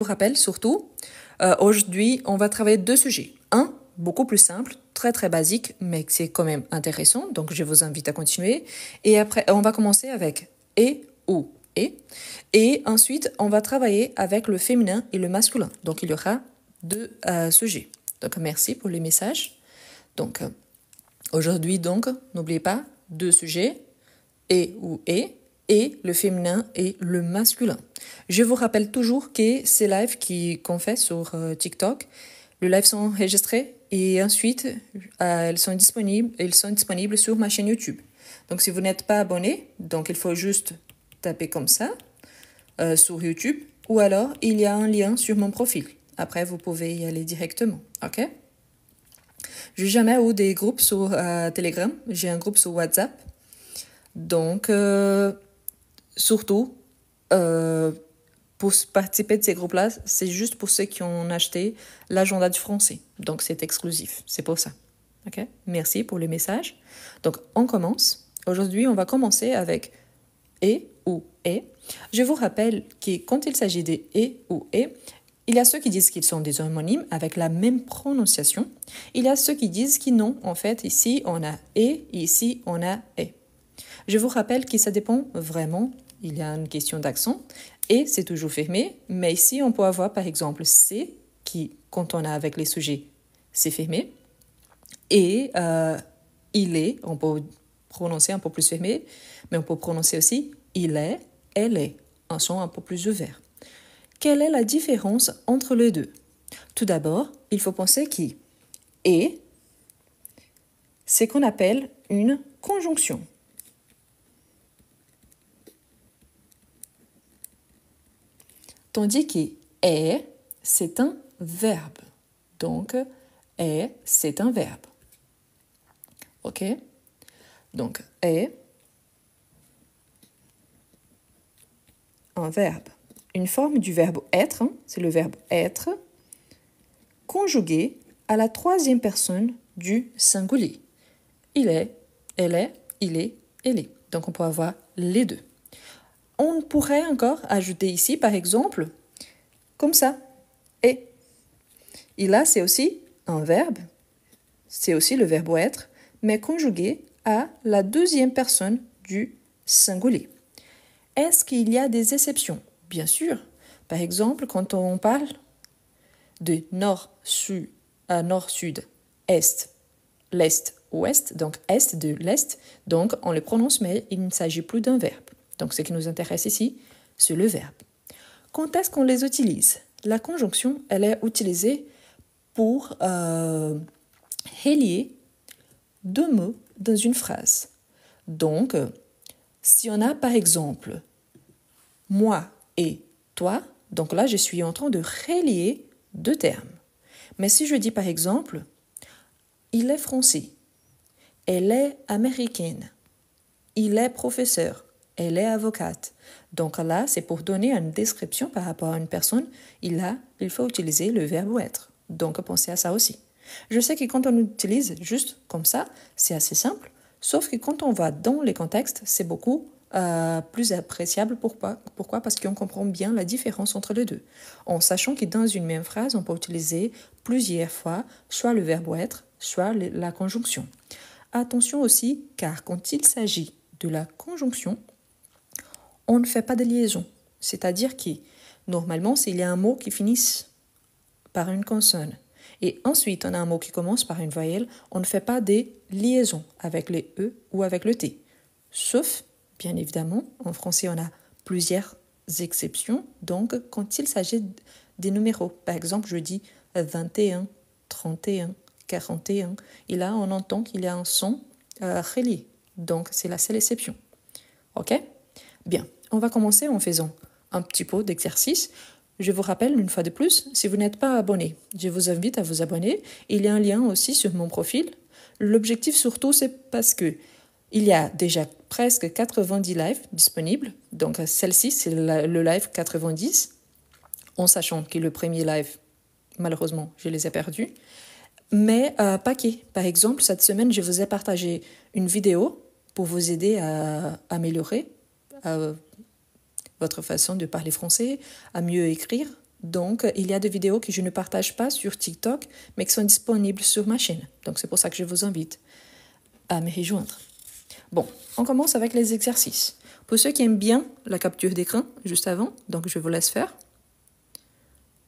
Je vous rappelle surtout, euh, aujourd'hui, on va travailler deux sujets. Un, beaucoup plus simple, très très basique, mais c'est quand même intéressant, donc je vous invite à continuer. Et après, on va commencer avec et ou et. Et ensuite, on va travailler avec le féminin et le masculin. Donc il y aura deux euh, sujets. Donc merci pour les messages. Donc euh, aujourd'hui, donc, n'oubliez pas, deux sujets, et ou et, et le féminin et le masculin. Je vous rappelle toujours que ces lives qu'on fait sur euh, TikTok, les lives sont enregistrés et ensuite euh, elles sont disponibles, ils sont disponibles sur ma chaîne YouTube. Donc si vous n'êtes pas abonné, donc il faut juste taper comme ça euh, sur YouTube ou alors il y a un lien sur mon profil. Après vous pouvez y aller directement, ok n'ai jamais eu des groupes sur Telegram, j'ai un groupe sur WhatsApp. Donc surtout euh, pour participer de ces groupes-là, c'est juste pour ceux qui ont acheté l'agenda du français. Donc c'est exclusif, c'est pour ça. Ok, Merci pour le message. Donc on commence. Aujourd'hui, on va commencer avec et ou et. Je vous rappelle que quand il s'agit des et ou et, il y a ceux qui disent qu'ils sont des homonymes avec la même prononciation. Il y a ceux qui disent qu'ils non. En fait, ici on a et, ici on a et. Je vous rappelle que ça dépend vraiment il y a une question d'accent. Et c'est toujours fermé, mais ici on peut avoir par exemple C qui, quand on a avec les sujets, c'est fermé. Et euh, il est, on peut prononcer un peu plus fermé, mais on peut prononcer aussi il est, elle est, un son un peu plus ouvert. Quelle est la différence entre les deux Tout d'abord, il faut penser qui et c'est qu'on appelle une conjonction. Tandis que est, c'est un verbe. Donc, est, c'est un verbe. OK Donc, est un verbe. Une forme du verbe être, hein, c'est le verbe être, conjugué à la troisième personne du singulier. Il est, elle est, il est, elle est. Donc, on peut avoir les deux. On pourrait encore ajouter ici, par exemple, comme ça, et. il là, c'est aussi un verbe, c'est aussi le verbe être, mais conjugué à la deuxième personne du singulier. Est-ce qu'il y a des exceptions Bien sûr. Par exemple, quand on parle de nord-sud à nord-sud, est, l'est, ouest, donc est de l'est, donc on le prononce, mais il ne s'agit plus d'un verbe. Donc ce qui nous intéresse ici, c'est le verbe. Quand est-ce qu'on les utilise La conjonction, elle est utilisée pour euh, relier deux mots dans une phrase. Donc, si on a par exemple moi et toi, donc là, je suis en train de relier deux termes. Mais si je dis par exemple, il est français, elle est américaine, il est professeur, elle est avocate. Donc là, c'est pour donner une description par rapport à une personne. Et là, il faut utiliser le verbe être. Donc pensez à ça aussi. Je sais que quand on utilise juste comme ça, c'est assez simple. Sauf que quand on va dans les contextes, c'est beaucoup euh, plus appréciable. Pourquoi, Pourquoi Parce qu'on comprend bien la différence entre les deux. En sachant que dans une même phrase, on peut utiliser plusieurs fois soit le verbe être, soit la conjonction. Attention aussi, car quand il s'agit de la conjonction, on ne fait pas de liaison. C'est-à-dire que normalement, s'il y a un mot qui finit par une consonne et ensuite on a un mot qui commence par une voyelle, on ne fait pas des liaisons avec les E ou avec le T. Sauf, bien évidemment, en français on a plusieurs exceptions, donc quand il s'agit des numéros. Par exemple, je dis 21, 31, 41, et là on entend qu'il y a un son euh, relié. Donc c'est la seule exception. Ok Bien. On va commencer en faisant un petit pot d'exercice. Je vous rappelle une fois de plus, si vous n'êtes pas abonné, je vous invite à vous abonner. Il y a un lien aussi sur mon profil. L'objectif surtout, c'est parce que il y a déjà presque 90 lives disponibles. Donc celle-ci, c'est le live 90, en sachant que le premier live, malheureusement, je les ai perdus. Mais euh, paquet, par exemple, cette semaine, je vous ai partagé une vidéo pour vous aider à améliorer, euh, votre façon de parler français, à mieux écrire. Donc, il y a des vidéos que je ne partage pas sur TikTok, mais qui sont disponibles sur ma chaîne. Donc, c'est pour ça que je vous invite à me rejoindre. Bon, on commence avec les exercices. Pour ceux qui aiment bien la capture d'écran juste avant, donc je vous laisse faire.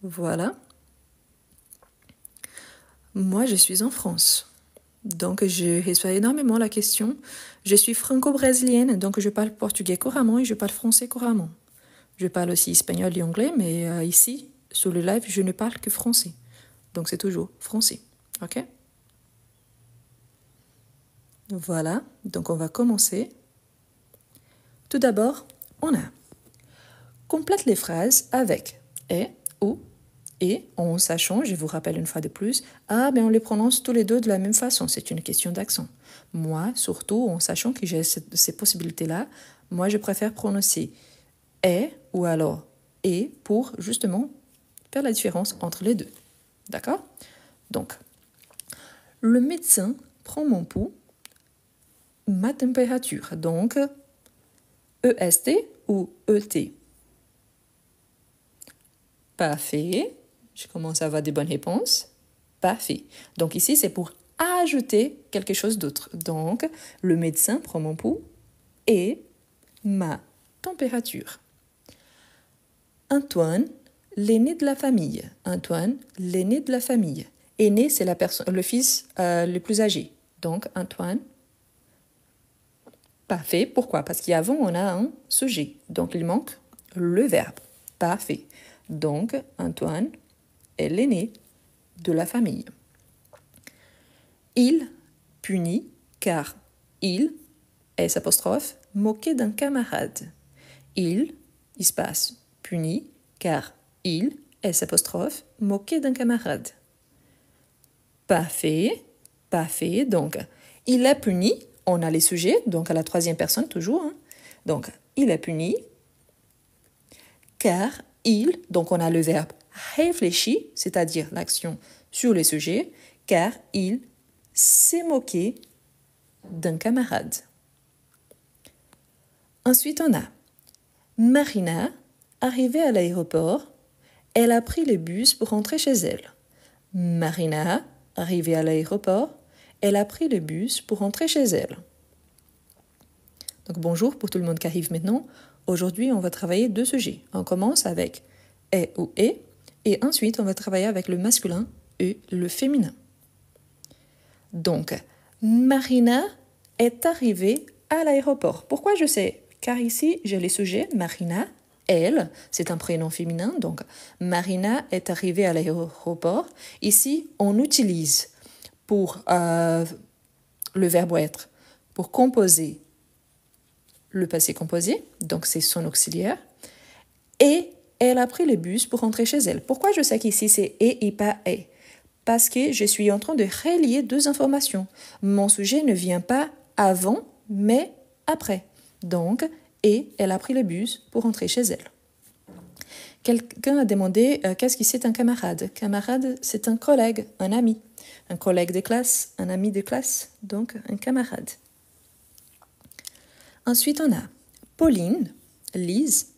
Voilà. Moi, je suis en France. Donc, je reçois énormément la question. Je suis franco-brésilienne, donc je parle portugais couramment et je parle français couramment. Je parle aussi espagnol et anglais, mais euh, ici, sur le live, je ne parle que français. Donc, c'est toujours français. OK Voilà, donc on va commencer. Tout d'abord, on a. Complète les phrases avec et et en sachant, je vous rappelle une fois de plus, ah ben on les prononce tous les deux de la même façon, c'est une question d'accent. Moi, surtout en sachant que j'ai ces, possibilités-là, moi je préfère prononcer et ou alors et pour justement faire la différence entre les deux. D'accord Donc, le médecin prend mon pouls, ma température, donc EST ou ET. Parfait. Je commence à avoir des bonnes réponses. Parfait. Donc ici, c'est pour ajouter quelque chose d'autre. Donc, le médecin prend mon pouls et ma température. Antoine, l'aîné de la famille. Antoine, l'aîné de la famille. Aîné, c'est la le fils euh, le plus âgé. Donc, Antoine. Parfait. Pourquoi Parce qu'avant, on a un sujet. Donc, il manque le verbe. Parfait. Donc, Antoine, l'aîné de la famille. Il punit car il, S apostrophe, moqué d'un camarade. Il, se passe, punit car il, S apostrophe, moqué d'un camarade. Pas fait, pas fait, donc il a puni, on a les sujets, donc à la troisième personne toujours. Hein. Donc il a puni car il, donc on a le verbe réfléchi, c'est-à-dire l'action sur le sujet, car il s'est moqué d'un camarade. Ensuite, on a Marina, arrivée à l'aéroport, elle a pris le bus pour rentrer chez elle. Marina, arrivée à l'aéroport, elle a pris le bus pour rentrer chez elle. Donc bonjour pour tout le monde qui arrive maintenant. Aujourd'hui, on va travailler deux sujets. On commence avec est ou est et ensuite, on va travailler avec le masculin et le féminin. Donc, Marina est arrivée à l'aéroport. Pourquoi je sais Car ici, j'ai les sujets Marina, elle, c'est un prénom féminin, donc Marina est arrivée à l'aéroport. Ici, on utilise pour euh, le verbe être, pour composer le passé composé, donc c'est son auxiliaire, et elle a pris le bus pour rentrer chez elle. Pourquoi je sais qu'ici c'est et et pas et Parce que je suis en train de relier deux informations. Mon sujet ne vient pas avant, mais après. Donc, et elle a pris le bus pour rentrer chez elle. Quelqu'un a demandé euh, qu'est-ce qui c'est un camarade. Camarade, c'est un collègue, un ami. Un collègue de classe, un ami de classe, donc un camarade. Ensuite, on a Pauline, Lise,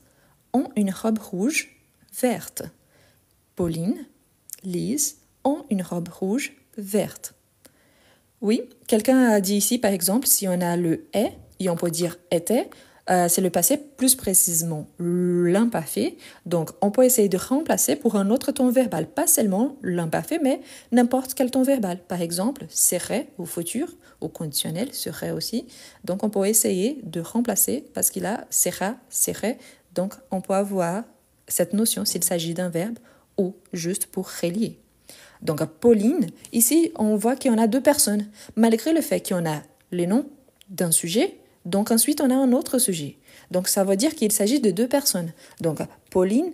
ont une robe rouge verte. Pauline, Lise ont une robe rouge verte. Oui, quelqu'un a dit ici, par exemple, si on a le est, et on peut dire était, euh, c'est le passé plus précisément l'imparfait. Donc, on peut essayer de remplacer pour un autre ton verbal, pas seulement l'imparfait, mais n'importe quel ton verbal. Par exemple, serait ou futur, ou conditionnel, serait aussi. Donc, on peut essayer de remplacer parce qu'il a sera, serait, donc, on peut avoir cette notion s'il s'agit d'un verbe ou juste pour relier. Donc, Pauline, ici, on voit qu'il y en a deux personnes, malgré le fait qu'il y en a les noms d'un sujet, donc ensuite on a un autre sujet. Donc, ça veut dire qu'il s'agit de deux personnes. Donc, Pauline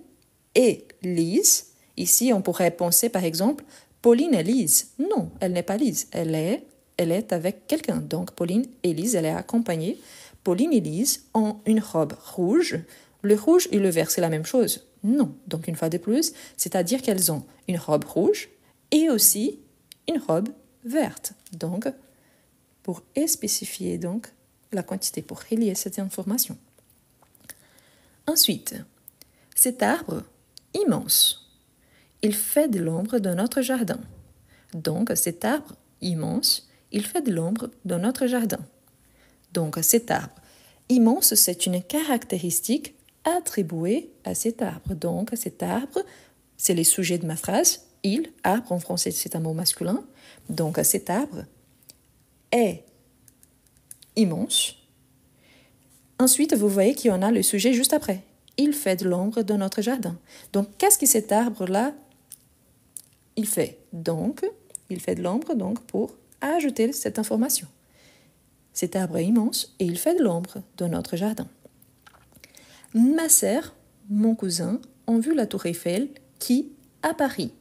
et Lise. Ici, on pourrait penser, par exemple, Pauline et Lise. Non, elle n'est pas Lise. Elle est, elle est avec quelqu'un. Donc, Pauline et Lise, elle est accompagnée. Pauline et Lise ont une robe rouge le rouge et le vert, c'est la même chose Non. Donc une fois de plus, c'est-à-dire qu'elles ont une robe rouge et aussi une robe verte. Donc, pour spécifier donc la quantité, pour relier cette information. Ensuite, cet arbre immense, il fait de l'ombre dans notre jardin. Donc cet arbre immense, il fait de l'ombre dans notre jardin. Donc cet arbre immense, c'est une caractéristique attribué à cet arbre. Donc, à cet arbre, c'est le sujet de ma phrase. Il, arbre en français, c'est un mot masculin. Donc, à cet arbre est immense. Ensuite, vous voyez qu'il y en a le sujet juste après. Il fait de l'ombre dans notre jardin. Donc, qu'est-ce que cet arbre-là il fait Donc, il fait de l'ombre donc pour ajouter cette information. Cet arbre est immense et il fait de l'ombre dans notre jardin ma sœur, mon cousin, ont vu la tour Eiffel qui, à Paris.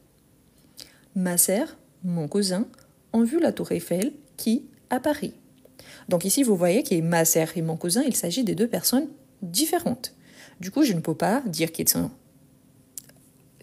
Ma sœur, mon cousin, ont vu la tour Eiffel qui, à Paris. Donc ici, vous voyez que ma sœur et mon cousin, il s'agit des deux personnes différentes. Du coup, je ne peux pas dire qu'ils sont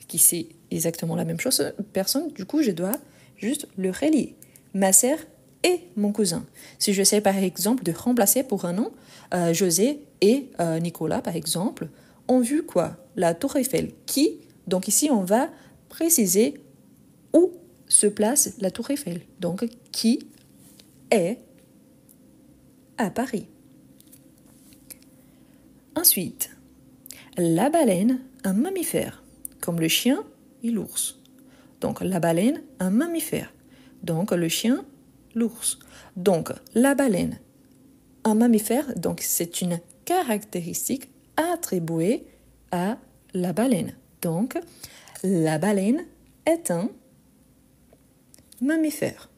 qui c'est exactement la même chose personne. Du coup, je dois juste le relier. Ma sœur et mon cousin. Si je sais par exemple de remplacer pour un nom, euh, José et euh, Nicolas par exemple, ont vu quoi La tour Eiffel. Qui Donc ici on va préciser où se place la tour Eiffel. Donc qui est à Paris. Ensuite, la baleine, un mammifère, comme le chien et l'ours. Donc la baleine, un mammifère. Donc le chien l'ours. Donc, la baleine, un mammifère, donc c'est une caractéristique attribuée à la baleine. Donc, la baleine est un mammifère.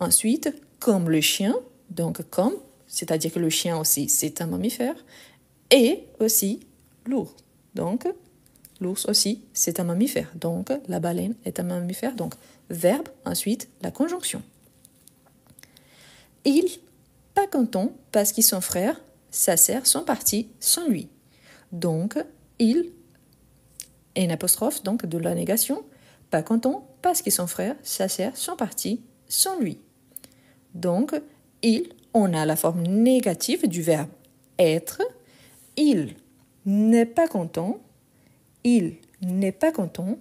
Ensuite, comme le chien, donc comme, c'est-à-dire que le chien aussi, c'est un mammifère, et aussi l'ours. Donc, l'ours aussi, c'est un mammifère. Donc, la baleine est un mammifère. Donc, verbe, ensuite, la conjonction. Il, pas content parce qu'ils sont frères, sa sert sont partis sans lui. Donc, il, et une apostrophe donc de la négation, pas content parce qu'ils sont frères, sa sert sont partis sans lui. Donc, il, on a la forme négative du verbe être. Il n'est pas content. Il n'est pas content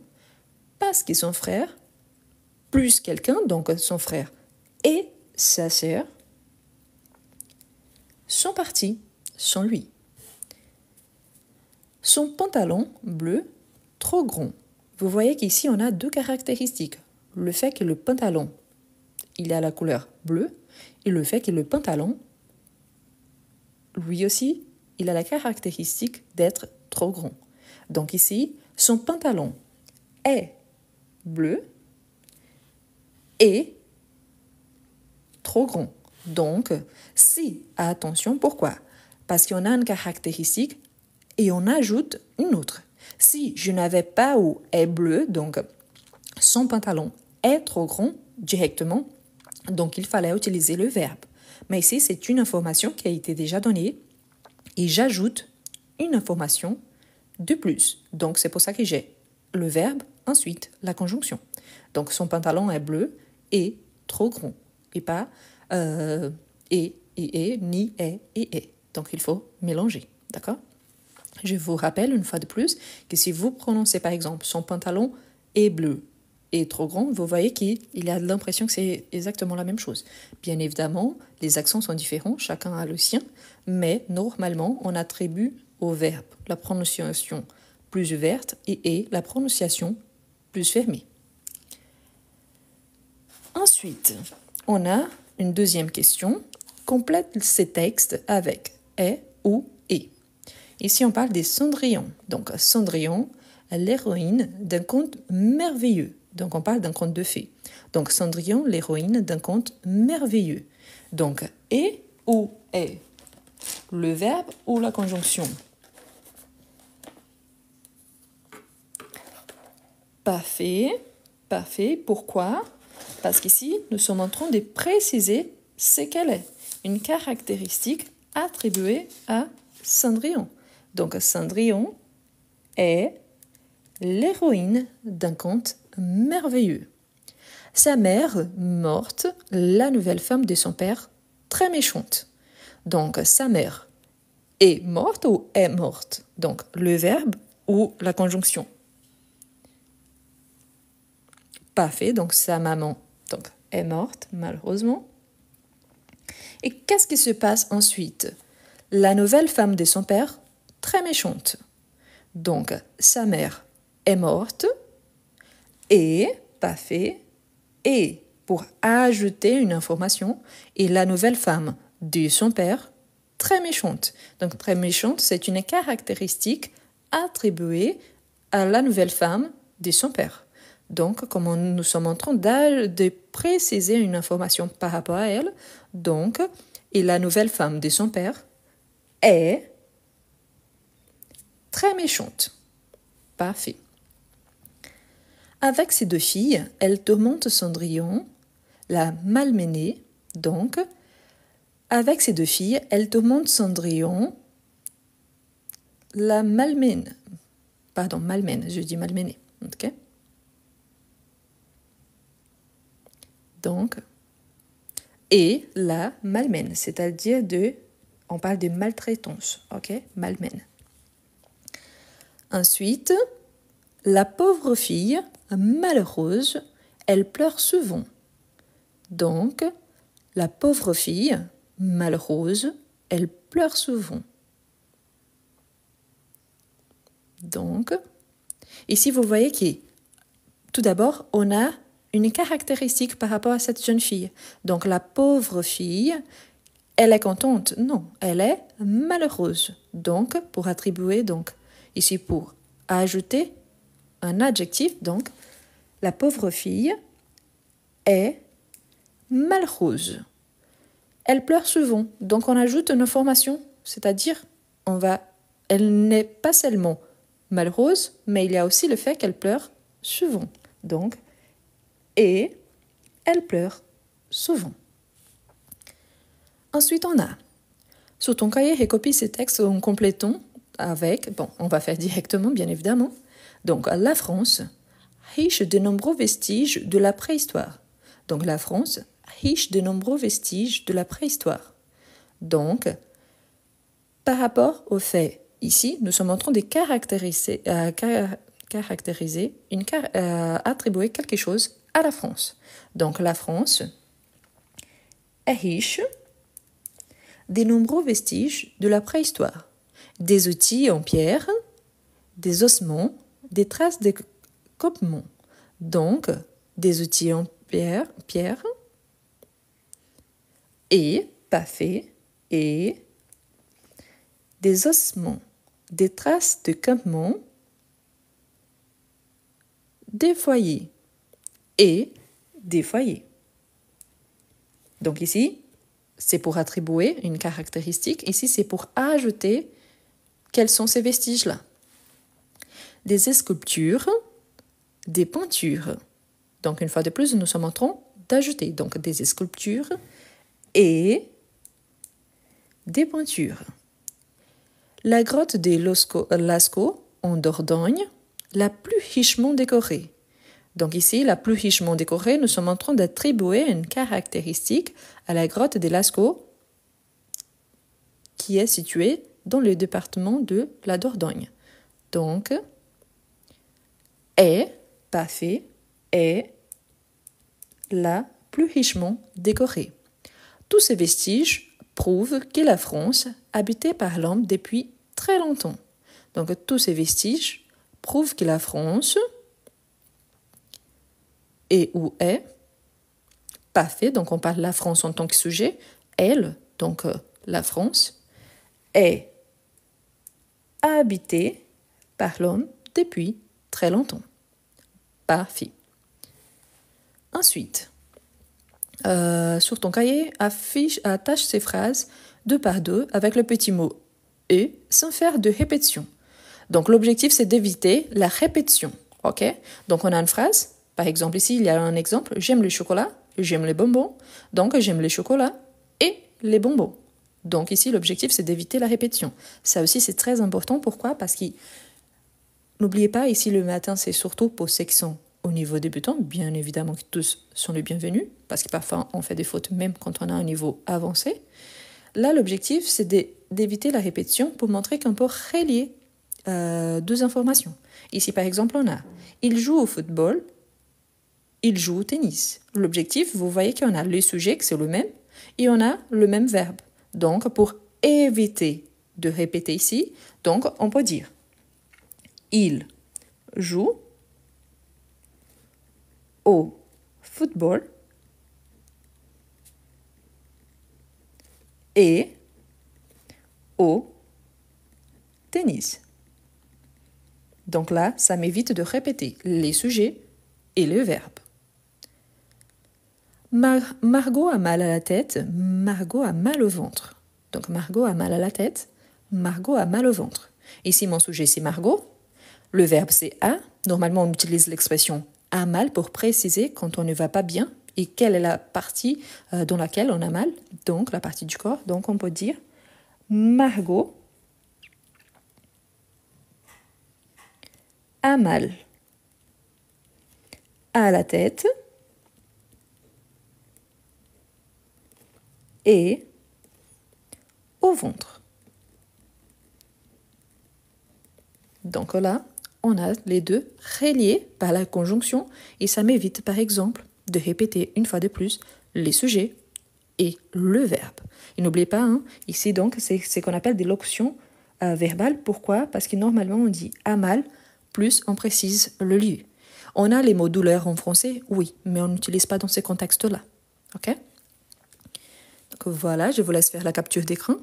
parce qu'ils son frère, plus quelqu'un, donc son frère, est sa sœur, sont partis sans lui. Son pantalon bleu, trop grand. Vous voyez qu'ici on a deux caractéristiques. Le fait que le pantalon, il a la couleur bleue, et le fait que le pantalon, lui aussi, il a la caractéristique d'être trop grand. Donc ici, son pantalon est bleu et trop grand. Donc, si, attention, pourquoi Parce qu'on a une caractéristique et on ajoute une autre. Si je n'avais pas ou est bleu, donc son pantalon est trop grand directement, donc il fallait utiliser le verbe. Mais ici, c'est une information qui a été déjà donnée et j'ajoute une information de plus. Donc c'est pour ça que j'ai le verbe, ensuite la conjonction. Donc son pantalon est bleu et trop grand et pas euh, et, et, ni et, et, et. Donc il faut mélanger, d'accord Je vous rappelle une fois de plus que si vous prononcez par exemple son pantalon est bleu et trop grand, vous voyez qu'il a l'impression que c'est exactement la même chose. Bien évidemment, les accents sont différents, chacun a le sien, mais normalement, on attribue au verbe la prononciation plus ouverte et, et la prononciation plus fermée. Ensuite, on a une deuxième question. Complète ces textes avec est ou et. Ici, on parle des Cendrillon. Donc, Cendrillon, l'héroïne d'un conte merveilleux. Donc, on parle d'un conte de fées. Donc, Cendrillon, l'héroïne d'un conte merveilleux. Donc, et ou est Le verbe ou la conjonction Parfait, parfait. Pourquoi parce qu'ici, nous sommes en train de préciser ce qu'elle est, une caractéristique attribuée à Cendrillon. Donc Cendrillon est l'héroïne d'un conte merveilleux. Sa mère, morte, la nouvelle femme de son père, très méchante. Donc sa mère est morte ou est morte Donc le verbe ou la conjonction pas fait, donc sa maman donc, est morte, malheureusement. Et qu'est-ce qui se passe ensuite La nouvelle femme de son père, très méchante. Donc, sa mère est morte et, pas fait, et pour ajouter une information, et la nouvelle femme de son père, très méchante. Donc, très méchante, c'est une caractéristique attribuée à la nouvelle femme de son père. Donc, comme nous sommes en train de préciser une information par rapport à elle, donc, et la nouvelle femme de son père est très méchante. Parfait. Avec ses deux filles, elle tourmente Cendrillon, la malmenée, donc. Avec ses deux filles, elle tourmente Cendrillon, la malmène. Pardon, malmenée, je dis malmenée. ok donc, et la malmène, c'est-à-dire de, on parle de maltraitance, ok, malmène. Ensuite, la pauvre fille, malheureuse, elle pleure souvent. Donc, la pauvre fille, malheureuse, elle pleure souvent. Donc, ici vous voyez que tout d'abord, on a une caractéristique par rapport à cette jeune fille. Donc la pauvre fille, elle est contente Non, elle est malheureuse. Donc pour attribuer donc ici pour ajouter un adjectif donc la pauvre fille est malheureuse. Elle pleure souvent. Donc on ajoute une information, c'est-à-dire on va elle n'est pas seulement malheureuse, mais il y a aussi le fait qu'elle pleure souvent. Donc et elle pleure souvent. Ensuite, on a sur ton cahier, recopie ces textes en complétant avec, bon, on va faire directement, bien évidemment. Donc, la France, riche de nombreux vestiges de la préhistoire. Donc, la France, riche de nombreux vestiges de la préhistoire. Donc, par rapport au fait, ici, nous sommes en train de caractériser, euh, caractériser une, euh, attribuer quelque chose à la France. Donc la France est riche des nombreux vestiges de la préhistoire, des outils en pierre, des ossements, des traces de copements, donc des outils en pierre, pierre et et des ossements, des traces de campement, des foyers, et des foyers. Donc ici, c'est pour attribuer une caractéristique. Ici, c'est pour ajouter quels sont ces vestiges-là. Des sculptures, des peintures. Donc une fois de plus, nous sommes en train d'ajouter donc des sculptures et des peintures. La grotte des Lascaux en Dordogne, la plus richement décorée. Donc ici, la plus richement décorée, nous sommes en train d'attribuer une caractéristique à la grotte de Lascaux, qui est située dans le département de la Dordogne. Donc, est, fait, est la plus richement décorée. Tous ces vestiges prouvent que la France, habitée par l'homme depuis très longtemps. Donc tous ces vestiges prouvent que la France, et ou est, pas fait, donc on parle la France en tant que sujet, elle, donc euh, la France, est habitée par l'homme depuis très longtemps. Parfait. Ensuite, euh, sur ton cahier, affiche, attache ces phrases deux par deux avec le petit mot et sans faire de répétition. Donc l'objectif, c'est d'éviter la répétition. OK Donc on a une phrase, par exemple, ici, il y a un exemple. J'aime le chocolat, j'aime les bonbons, donc j'aime le chocolat et les bonbons. Donc ici, l'objectif, c'est d'éviter la répétition. Ça aussi, c'est très important. Pourquoi Parce que, n'oubliez pas, ici, le matin, c'est surtout pour sont au niveau débutant. Bien évidemment que tous sont les bienvenus, parce que parfois, on fait des fautes même quand on a un niveau avancé. Là, l'objectif, c'est d'éviter la répétition pour montrer qu'on peut relier euh, deux informations. Ici, par exemple, on a « Il joue au football » Il joue au tennis. L'objectif, vous voyez qu'on a les sujets, que c'est le même, et on a le même verbe. Donc, pour éviter de répéter ici, donc on peut dire il joue au football et au tennis. Donc là, ça m'évite de répéter les sujets et le verbe. Margot a mal à la tête, Margot a mal au ventre. Donc Margot a mal à la tête, Margot a mal au ventre. Ici, mon sujet, c'est Margot. Le verbe, c'est a. Normalement, on utilise l'expression a mal pour préciser quand on ne va pas bien et quelle est la partie euh, dans laquelle on a mal, donc la partie du corps. Donc on peut dire Margot a mal à la tête. et au ventre. Donc là, on a les deux reliés par la conjonction et ça m'évite par exemple de répéter une fois de plus les sujets et le verbe. Et n'oubliez pas, hein, ici donc, c'est ce qu'on appelle des locutions euh, verbales. Pourquoi Parce que normalement on dit à mal, plus on précise le lieu. On a les mots douleur en français, oui, mais on n'utilise pas dans ces contextes-là. OK voilà, je vous laisse faire la capture d'écran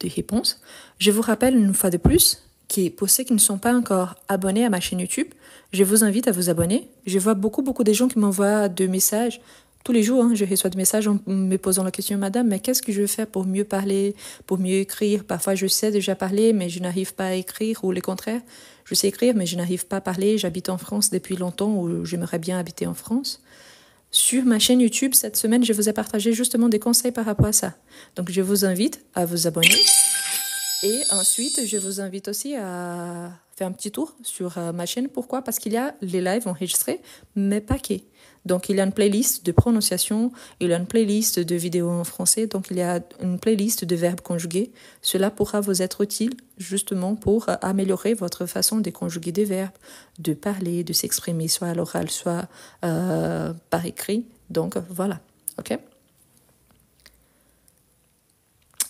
des réponses. Je vous rappelle une fois de plus que pour ceux qui ne sont pas encore abonnés à ma chaîne YouTube, je vous invite à vous abonner. Je vois beaucoup, beaucoup de gens qui m'envoient des messages tous les jours, hein, je reçois des messages en me posant la question, Madame, mais qu'est-ce que je veux faire pour mieux parler, pour mieux écrire Parfois, je sais déjà parler, mais je n'arrive pas à écrire, ou le contraire, je sais écrire, mais je n'arrive pas à parler. J'habite en France depuis longtemps, ou j'aimerais bien habiter en France. Sur ma chaîne YouTube, cette semaine, je vous ai partagé justement des conseils par rapport à ça. Donc, je vous invite à vous abonner. Et ensuite, je vous invite aussi à faire un petit tour sur euh, ma chaîne. Pourquoi Parce qu'il y a les lives enregistrés, mais pas que. Donc, il y a une playlist de prononciation, il y a une playlist de vidéos en français, donc il y a une playlist de verbes conjugués. Cela pourra vous être utile justement pour euh, améliorer votre façon de conjuguer des verbes, de parler, de s'exprimer, soit à l'oral, soit euh, par écrit. Donc, voilà. OK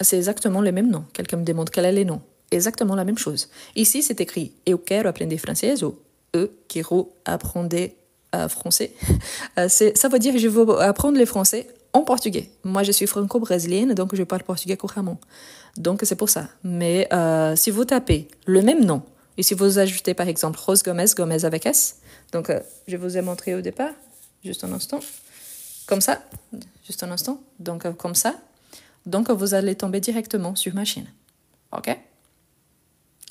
c'est exactement le même nom. Quelqu'un me demande quel est le nom. Exactement la même chose. Ici, c'est écrit Eu quero des français. ou Eu quero euh, français. Euh, ça veut dire je veux apprendre le français en portugais. Moi, je suis franco-brésilienne, donc je parle portugais couramment. Donc, c'est pour ça. Mais euh, si vous tapez le même nom, et si vous ajoutez par exemple Rose Gomez, Gomez avec S, donc je vous ai montré au départ, juste un instant, comme ça, juste un instant, donc comme ça, donc vous allez tomber directement sur ma chaîne. OK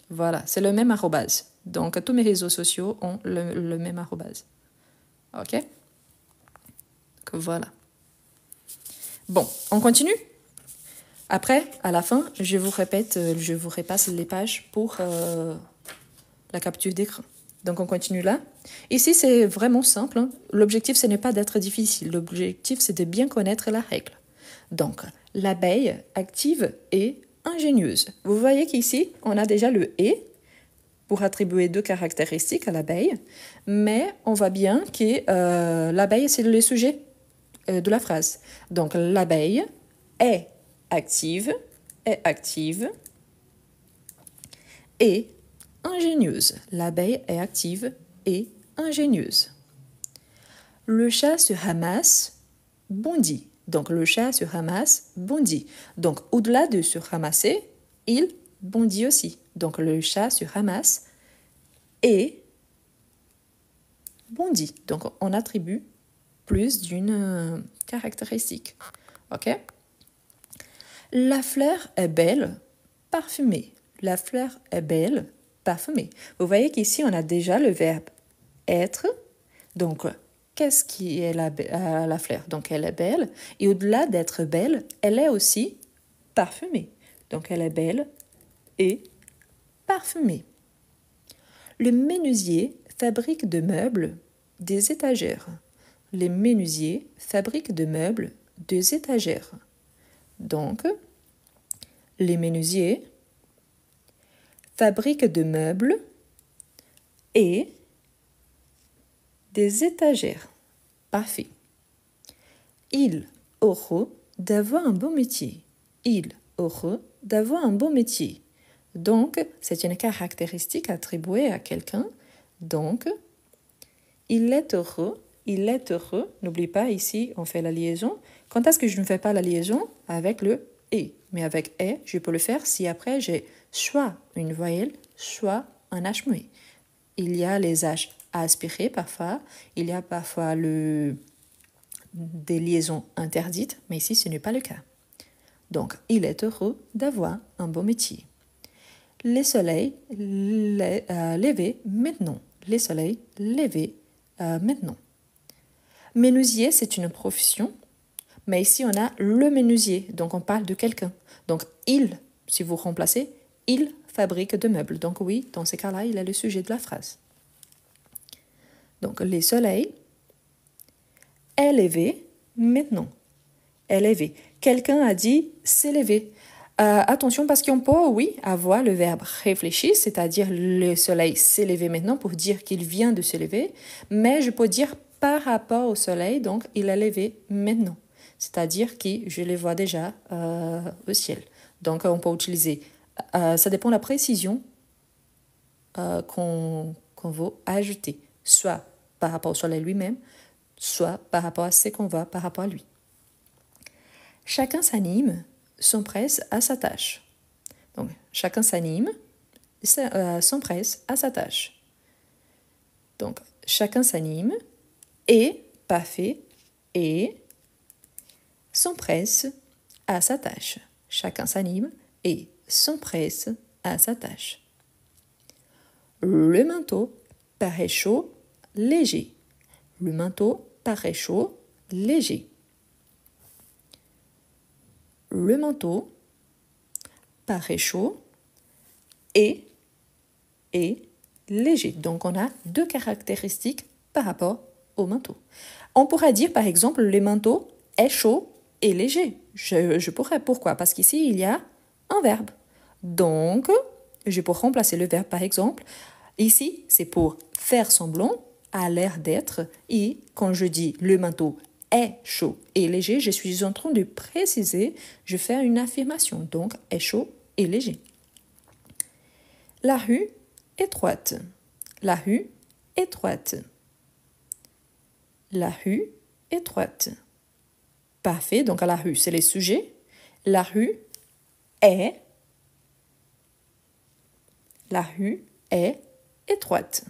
Voilà, c'est le même arrobase. Donc tous mes réseaux sociaux ont le, même arrobase. OK Donc, Voilà. Bon, on continue Après, à la fin, je vous répète, euh, je vous repasse les pages pour euh, la capture d'écran. Donc on continue là. Ici, c'est vraiment simple. Hein. L'objectif, ce n'est pas d'être difficile. L'objectif, c'est de bien connaître la règle. Donc, l'abeille active et ingénieuse. Vous voyez qu'ici, on a déjà le et pour attribuer deux caractéristiques à l'abeille, mais on voit bien que euh, l'abeille, c'est le sujet euh, de la phrase. Donc l'abeille est active, est active et ingénieuse. L'abeille est active et ingénieuse. Le chat se ramasse, bondit. Donc le chat se ramasse, bondit. Donc au-delà de se ramasser, il bondit aussi. Donc le chat se ramasse et bondit. Donc on attribue plus d'une euh, caractéristique. OK La fleur est belle, parfumée. La fleur est belle, parfumée. Vous voyez qu'ici on a déjà le verbe être. Donc qu'est-ce qui est la, euh, la fleur Donc elle est belle. Et au-delà d'être belle, elle est aussi parfumée. Donc elle est belle et parfumée. Le menuisier fabrique de meubles des étagères. Les menuisiers fabriquent de meubles des étagères. Donc, les menuisiers fabriquent de meubles et des étagères. Parfait. Il heureux d'avoir un bon métier. Il heureux d'avoir un bon métier. Donc, c'est une caractéristique attribuée à quelqu'un. Donc, il est heureux, il est heureux. N'oublie pas ici, on fait la liaison. Quand est-ce que je ne fais pas la liaison avec le et Mais avec et », je peux le faire si après j'ai soit une voyelle, soit un h muet. Il y a les h à aspirer parfois. Il y a parfois le, des liaisons interdites, mais ici ce n'est pas le cas. Donc, il est heureux d'avoir un beau métier. Les soleils euh, les, maintenant. Les soleils levés euh, maintenant. Menuisier, c'est une profession, mais ici on a le menuisier, donc on parle de quelqu'un. Donc, il, si vous remplacez, il fabrique de meubles. Donc oui, dans ces cas-là, il est le sujet de la phrase. Donc le soleil, est maintenant. Est Quelqu'un a dit s'élever. Euh, attention parce qu'on peut, oui, avoir le verbe réfléchir, c'est-à-dire le soleil s'élever maintenant pour dire qu'il vient de s'élever. mais je peux dire par rapport au soleil, donc il est levé maintenant, c'est-à-dire que je les vois déjà euh, au ciel. Donc on peut utiliser, euh, ça dépend de la précision qu'on qu veut ajouter soit par rapport au soleil lui-même, soit par rapport à ce qu'on voit par rapport à lui. Chacun s'anime, s'empresse à sa tâche. Donc, chacun s'anime, s'empresse euh, à sa tâche. Donc, chacun s'anime et, parfait, et s'empresse à sa tâche. Chacun s'anime et s'empresse à sa tâche. Le manteau paraît chaud, léger. Le manteau paraît chaud, léger. Le manteau paraît chaud et, et léger. Donc on a deux caractéristiques par rapport au manteau. On pourrait dire par exemple le manteau est chaud et léger. Je, je pourrais. Pourquoi Parce qu'ici il y a un verbe. Donc je pourrais remplacer le verbe par exemple Ici, c'est pour faire semblant à l'air d'être. Et quand je dis le manteau est chaud et léger, je suis en train de préciser, je fais une affirmation. Donc, est chaud et léger. La rue étroite. La rue étroite. La rue étroite. Parfait. Donc, à la rue, c'est les sujets. La rue est. La rue est étroite.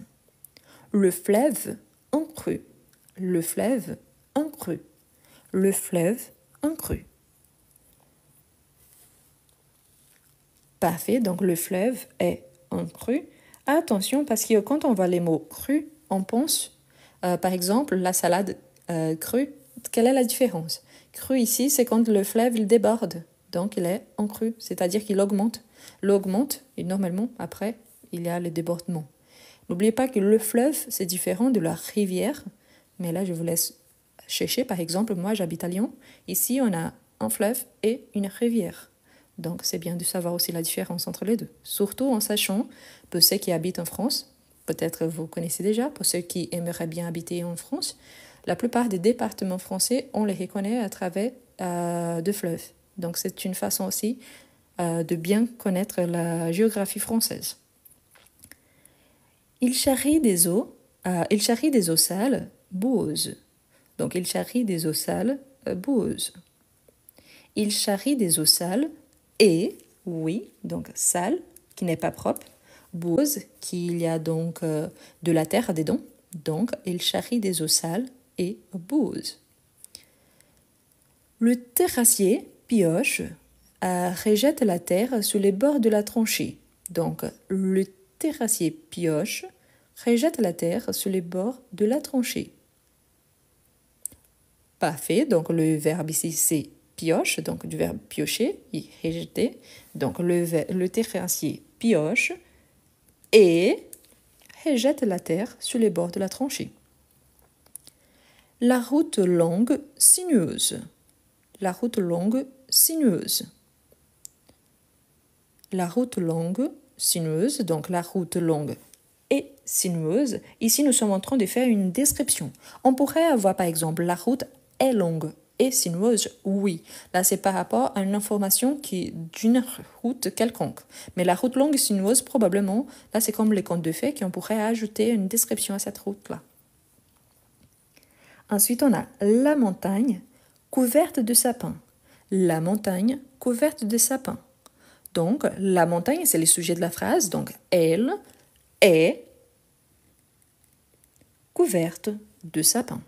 Le fleuve en crue. Le fleuve en Le fleuve en crue. Parfait, donc le fleuve est en cru. Attention parce que quand on voit les mots cru, on pense, euh, par exemple, la salade euh, crue. Quelle est la différence Cru ici, c'est quand le fleuve il déborde, donc il est en cru, c'est-à-dire qu'il augmente. L'augmente et normalement après il y a le débordement. N'oubliez pas que le fleuve, c'est différent de la rivière. Mais là, je vous laisse chercher. Par exemple, moi, j'habite à Lyon. Ici, on a un fleuve et une rivière. Donc, c'est bien de savoir aussi la différence entre les deux. Surtout en sachant, pour ceux qui habitent en France, peut-être vous connaissez déjà, pour ceux qui aimeraient bien habiter en France, la plupart des départements français, on les reconnaît à travers euh, deux fleuves. Donc, c'est une façon aussi euh, de bien connaître la géographie française. Il charrie des eaux, euh, il charrie des eaux sales, bose. Donc il charrie des eaux sales, euh, bose. Il charrie des eaux sales et, oui, donc sale, qui n'est pas propre, qui qu'il y a donc euh, de la terre des dons. Donc il charrie des eaux sales et bose. Le terrassier, pioche, rejette la terre sur les bords de la tranchée. Donc le terrassier pioche, rejette la terre sur les bords de la tranchée. Parfait, donc le verbe ici c'est pioche, donc du verbe piocher, il rejette Donc le, le terrassier pioche et rejette la terre sur les bords de la tranchée. La route longue sinueuse. La route longue sinueuse. La route longue sinueuse, donc la route longue et sinueuse. Ici, nous sommes en train de faire une description. On pourrait avoir par exemple la route est longue et sinueuse, oui. Là, c'est par rapport à une information qui est d'une route quelconque. Mais la route longue et sinueuse, probablement, là, c'est comme les contes de fées qu'on pourrait ajouter une description à cette route-là. Ensuite, on a la montagne couverte de sapins. La montagne couverte de sapins. Donc, la montagne, c'est le sujet de la phrase. Donc, elle est couverte de sapins.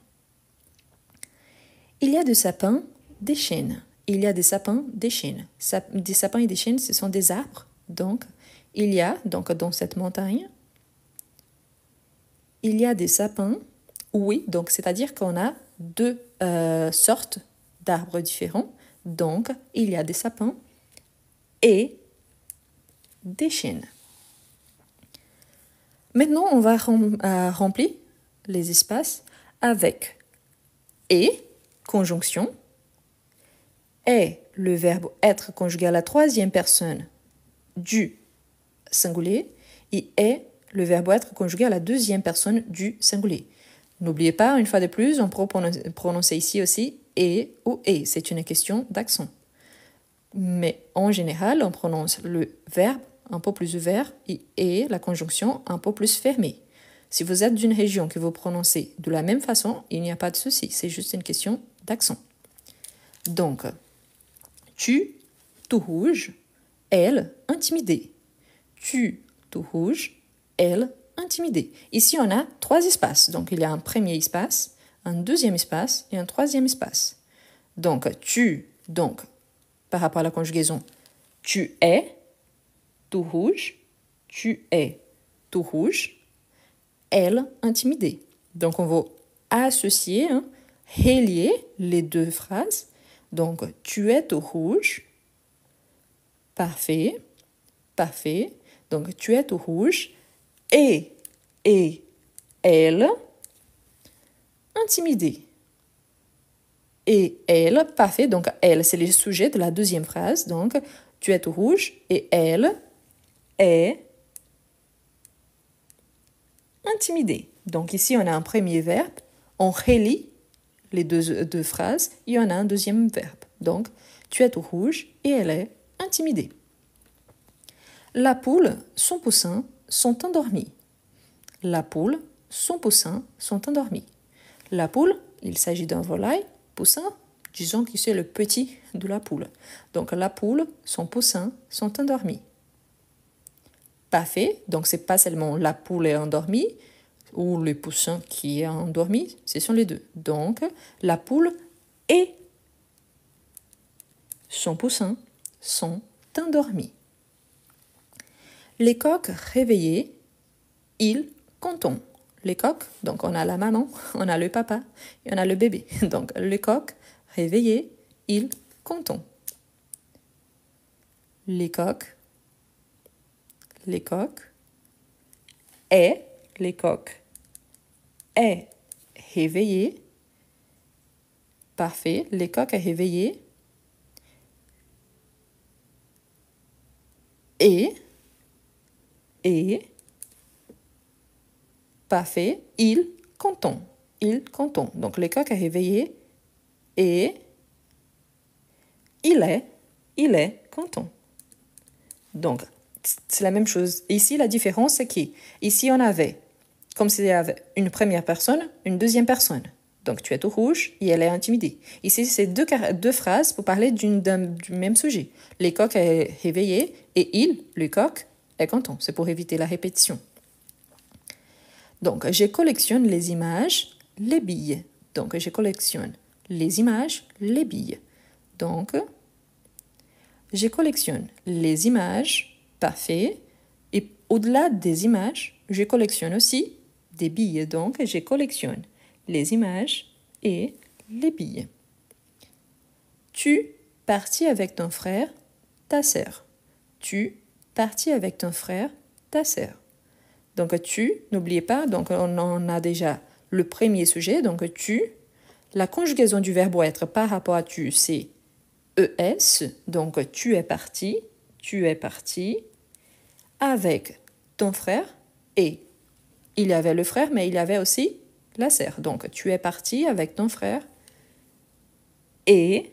Il y a des sapins, des chênes. Il y a des sapins, des chênes. Des sapins et des chênes, ce sont des arbres. Donc, il y a, donc dans cette montagne, il y a des sapins. Oui, donc c'est-à-dire qu'on a deux euh, sortes d'arbres différents. Donc, il y a des sapins et déchaîne. Maintenant, on va euh, remplir les espaces avec et, conjonction, et le verbe être conjugué à la troisième personne du singulier et est le verbe être conjugué à la deuxième personne du singulier. N'oubliez pas, une fois de plus, on prononce prononcer ici aussi et ou et. C'est une question d'accent. Mais en général, on prononce le verbe un peu plus ouvert et la conjonction un peu plus fermée. Si vous êtes d'une région que vous prononcez de la même façon, il n'y a pas de souci, c'est juste une question d'accent. Donc, tu, tout rouge, elle, intimidée. Tu, tout rouge, elle, intimidée. Ici, on a trois espaces. Donc, il y a un premier espace, un deuxième espace et un troisième espace. Donc, tu, donc, par rapport à la conjugaison. Tu es tout rouge, tu es tout rouge, elle intimidée. Donc on va associer, hein, relier les deux phrases. Donc tu es tout rouge, parfait, parfait. Donc tu es tout rouge et et elle intimidée et elle, parfait. Donc, elle, c'est le sujet de la deuxième phrase. Donc, tu es tout rouge et elle est intimidée. Donc, ici, on a un premier verbe. On relie les deux, deux phrases et on a un deuxième verbe. Donc, tu es tout rouge et elle est intimidée. La poule, son poussin sont endormis. La poule, son poussin sont endormis. La poule, il s'agit d'un volaille Poussin, disons que c'est le petit de la poule. Donc la poule, son poussin sont endormis. Pas fait, donc c'est pas seulement la poule est endormie ou le poussin qui est endormi, ce sont les deux. Donc la poule et son poussin sont endormis. Les coqs réveillés, ils comptent les coqs, donc on a la maman, on a le papa et on a le bébé. Donc le coq, réveillé, il content. Les coqs, les coqs, et les coqs, est réveillé. Parfait, les coqs est réveillé. Et, et, fait, il canton. Il canton. Donc le coq est réveillé et il est, il est content. Donc, c'est la même chose. Ici, la différence, c'est ici on avait, comme s'il y avait une première personne, une deuxième personne. Donc, tu es tout rouge et elle est intimidée. Ici, c'est deux, deux phrases pour parler d'une, du même sujet. Les coqs est réveillé et il, le coq, est content. C'est pour éviter la répétition. Donc, je collectionne les images, les billes. Donc, je collectionne les images, les billes. Donc, je collectionne les images, parfait. Et au-delà des images, je collectionne aussi des billes. Donc, je collectionne les images et les billes. Tu partis avec ton frère, ta sœur. Tu partis avec ton frère, ta sœur. Donc tu, n'oubliez pas, donc on en a déjà le premier sujet, donc tu. La conjugaison du verbe être par rapport à tu, c'est ES, donc tu es parti, tu es parti, avec ton frère et. Il y avait le frère, mais il avait aussi la sœur. Donc tu es parti avec ton frère et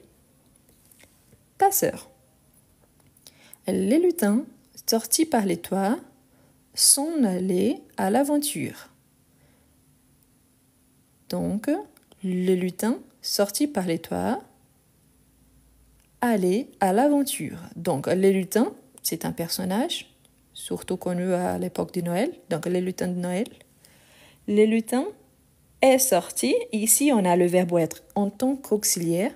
ta sœur. Les lutins, sortis par les toits, s'en aller à l'aventure. Donc, le lutin sorti par les toits, aller à l'aventure. Donc, le lutin, c'est un personnage, surtout connu à l'époque de Noël, donc le lutin de Noël. Le lutin est sorti, ici on a le verbe être en tant qu'auxiliaire,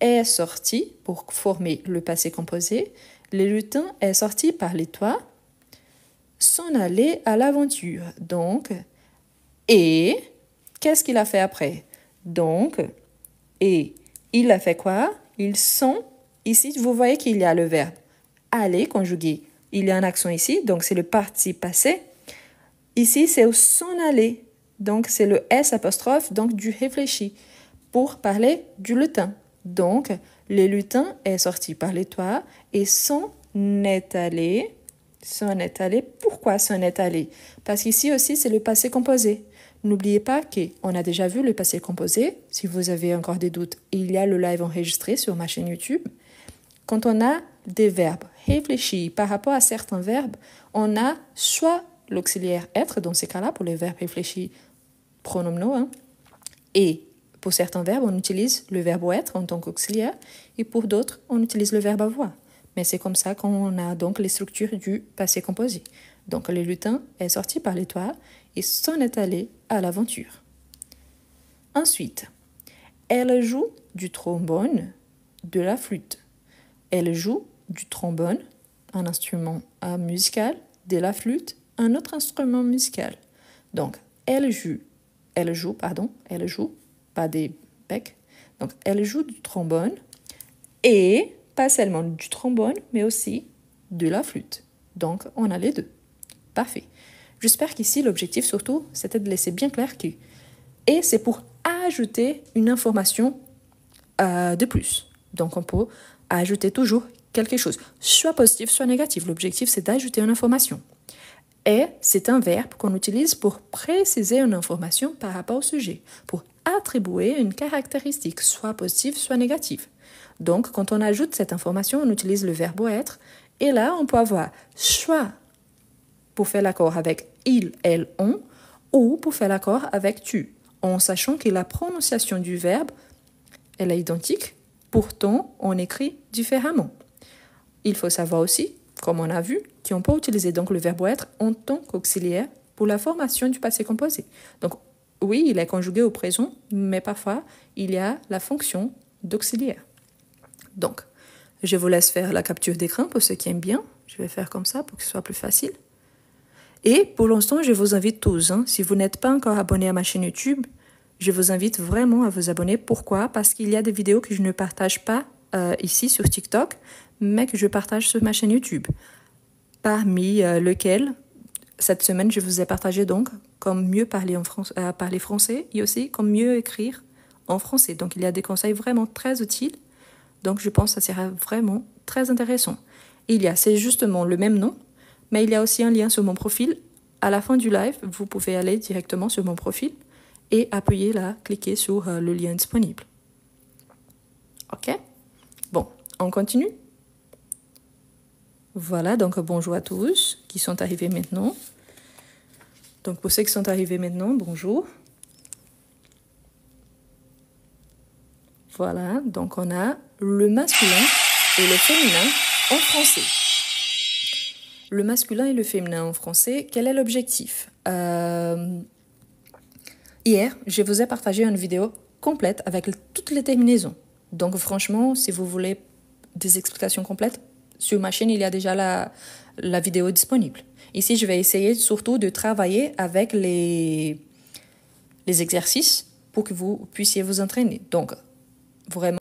est sorti pour former le passé composé. Le lutin est sorti par les toits s'en aller à l'aventure. Donc, et, qu'est-ce qu'il a fait après Donc, et, il a fait quoi Ils sont, ici, vous voyez qu'il y a le verbe aller conjugué. Il y a un accent ici, donc c'est le parti passé. Ici, c'est au s'en aller. Donc, c'est le S apostrophe, donc du réfléchi, pour parler du lutin. Donc, le lutin est sorti par les toits et s'en est allé s'en est allé. Pourquoi s'en est allé Parce qu'ici aussi, c'est le passé composé. N'oubliez pas qu'on a déjà vu le passé composé. Si vous avez encore des doutes, il y a le live enregistré sur ma chaîne YouTube. Quand on a des verbes réfléchis par rapport à certains verbes, on a soit l'auxiliaire être, dans ces cas-là, pour les verbes réfléchis pronominaux, hein, et pour certains verbes, on utilise le verbe être en tant qu'auxiliaire, et pour d'autres, on utilise le verbe avoir. Mais c'est comme ça qu'on a donc les structures du passé composé. Donc le lutin est sorti par l'étoile et s'en est allé à l'aventure. Ensuite, elle joue du trombone, de la flûte. Elle joue du trombone, un instrument euh, musical, de la flûte, un autre instrument musical. Donc, elle joue, elle joue, pardon, elle joue, pas des becs. Donc, elle joue du trombone et pas seulement du trombone, mais aussi de la flûte. Donc, on a les deux. Parfait. J'espère qu'ici, l'objectif surtout, c'était de laisser bien clair que. Et c'est pour ajouter une information euh, de plus. Donc, on peut ajouter toujours quelque chose, soit positif, soit négatif. L'objectif, c'est d'ajouter une information. Et c'est un verbe qu'on utilise pour préciser une information par rapport au sujet, pour attribuer une caractéristique, soit positive, soit négative. Donc, quand on ajoute cette information, on utilise le verbe être. Et là, on peut avoir soit » pour faire l'accord avec il, elle, on, ou pour faire l'accord avec tu, en sachant que la prononciation du verbe, elle est identique, pourtant on écrit différemment. Il faut savoir aussi, comme on a vu, qu'on peut utiliser donc le verbe être en tant qu'auxiliaire pour la formation du passé composé. Donc oui, il est conjugué au présent, mais parfois il y a la fonction d'auxiliaire. Donc, je vous laisse faire la capture d'écran pour ceux qui aiment bien. Je vais faire comme ça pour que ce soit plus facile. Et pour l'instant, je vous invite tous, hein, si vous n'êtes pas encore abonné à ma chaîne YouTube, je vous invite vraiment à vous abonner. Pourquoi Parce qu'il y a des vidéos que je ne partage pas euh, ici sur TikTok, mais que je partage sur ma chaîne YouTube. Parmi euh, lesquelles, cette semaine, je vous ai partagé donc comme mieux parler, en euh, parler français et aussi comme mieux écrire en français. Donc il y a des conseils vraiment très utiles donc je pense que ça sera vraiment très intéressant. Il y a, c'est justement le même nom, mais il y a aussi un lien sur mon profil. À la fin du live, vous pouvez aller directement sur mon profil et appuyer là, cliquer sur euh, le lien disponible. Ok Bon, on continue Voilà, donc bonjour à tous qui sont arrivés maintenant. Donc pour ceux qui sont arrivés maintenant, bonjour. Voilà, donc on a le masculin et le féminin en français. Le masculin et le féminin en français, quel est l'objectif euh, Hier, je vous ai partagé une vidéo complète avec toutes les terminaisons. Donc franchement, si vous voulez des explications complètes, sur ma chaîne, il y a déjà la, vidéo disponible. Ici, je vais essayer surtout de travailler avec les, les exercices pour que vous puissiez vous entraîner. Donc, vraiment